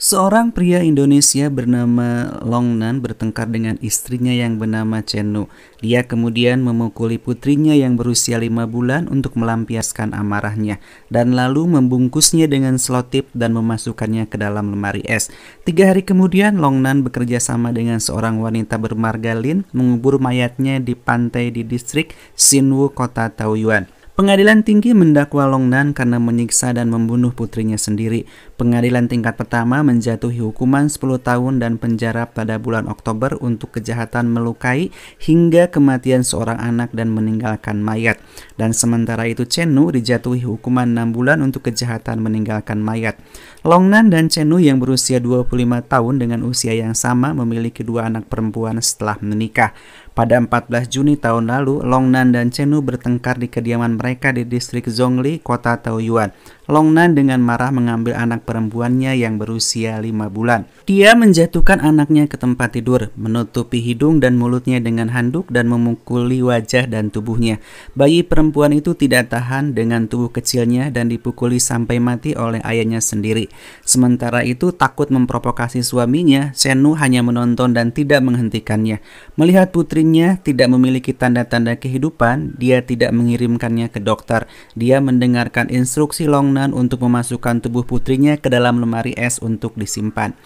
Seorang pria Indonesia bernama Longnan bertengkar dengan istrinya yang bernama Chenu. Dia kemudian memukuli putrinya yang berusia lima bulan untuk melampiaskan amarahnya dan lalu membungkusnya dengan selotip dan memasukkannya ke dalam lemari es. Tiga hari kemudian Longnan bekerja sama dengan seorang wanita bermargalin mengubur mayatnya di pantai di distrik Sinwu, kota Taoyuan. Pengadilan tinggi mendakwa Longnan karena menyiksa dan membunuh putrinya sendiri. Pengadilan tingkat pertama menjatuhi hukuman 10 tahun dan penjara pada bulan Oktober untuk kejahatan melukai hingga kematian seorang anak dan meninggalkan mayat. Dan sementara itu Chenu dijatuhi hukuman 6 bulan untuk kejahatan meninggalkan mayat. Longnan dan Chenu yang berusia 25 tahun dengan usia yang sama memiliki dua anak perempuan setelah menikah. Pada 14 Juni tahun lalu, Longnan dan Chenu bertengkar di kediaman mereka di distrik Zhongli, kota Taoyuan. Longnan dengan marah mengambil anak perempuannya yang berusia lima bulan. Dia menjatuhkan anaknya ke tempat tidur, menutupi hidung dan mulutnya dengan handuk dan memukuli wajah dan tubuhnya. Bayi perempuan itu tidak tahan dengan tubuh kecilnya dan dipukuli sampai mati oleh ayahnya sendiri. Sementara itu takut memprovokasi suaminya, Senu hanya menonton dan tidak menghentikannya. Melihat putrinya tidak memiliki tanda-tanda kehidupan, dia tidak mengirimkannya ke dokter. Dia mendengarkan instruksi Longnan untuk memasukkan tubuh putrinya ke dalam lemari es untuk disimpan.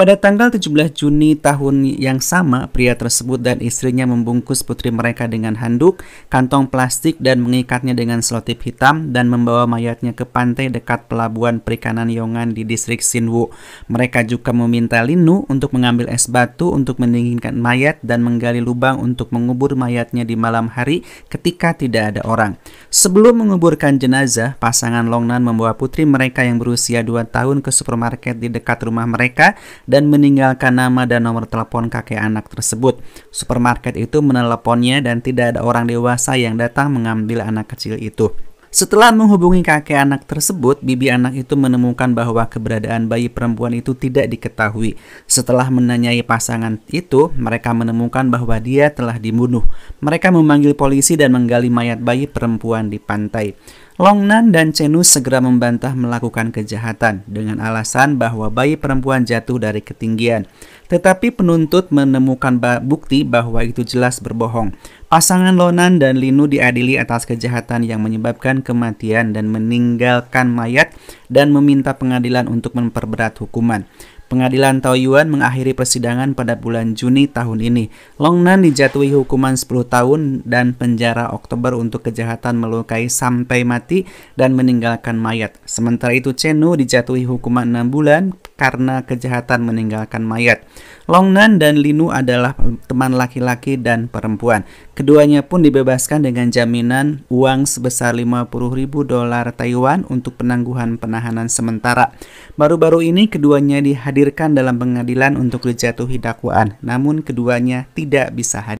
Pada tanggal 17 Juni tahun yang sama, pria tersebut dan istrinya membungkus putri mereka dengan handuk, kantong plastik dan mengikatnya dengan selotip hitam dan membawa mayatnya ke pantai dekat pelabuhan perikanan Yongan di distrik Sinwu. Mereka juga meminta Linu untuk mengambil es batu untuk mendinginkan mayat dan menggali lubang untuk mengubur mayatnya di malam hari ketika tidak ada orang. Sebelum menguburkan jenazah, pasangan Longnan membawa putri mereka yang berusia 2 tahun ke supermarket di dekat rumah mereka dan meninggalkan nama dan nomor telepon kakek anak tersebut. Supermarket itu meneleponnya dan tidak ada orang dewasa yang datang mengambil anak kecil itu. Setelah menghubungi kakek anak tersebut, bibi anak itu menemukan bahwa keberadaan bayi perempuan itu tidak diketahui. Setelah menanyai pasangan itu, mereka menemukan bahwa dia telah dibunuh. Mereka memanggil polisi dan menggali mayat bayi perempuan di pantai. Longnan dan Chenus segera membantah melakukan kejahatan dengan alasan bahwa bayi perempuan jatuh dari ketinggian. Tetapi penuntut menemukan bukti bahwa itu jelas berbohong. Pasangan Lonan dan Linu diadili atas kejahatan yang menyebabkan kematian dan meninggalkan mayat dan meminta pengadilan untuk memperberat hukuman. Pengadilan Taoyuan mengakhiri persidangan pada bulan Juni tahun ini. Longnan dijatuhi hukuman 10 tahun dan penjara Oktober untuk kejahatan melukai sampai mati dan meninggalkan mayat. Sementara itu Chenu dijatuhi hukuman 6 bulan karena kejahatan meninggalkan mayat. Longnan dan Linu adalah teman laki-laki dan perempuan. Keduanya pun dibebaskan dengan jaminan uang sebesar 50 ribu dolar Taiwan untuk penangguhan penahanan sementara. Baru-baru ini keduanya dihadirkan dalam pengadilan untuk dijatuhi dakwaan, namun keduanya tidak bisa hadir.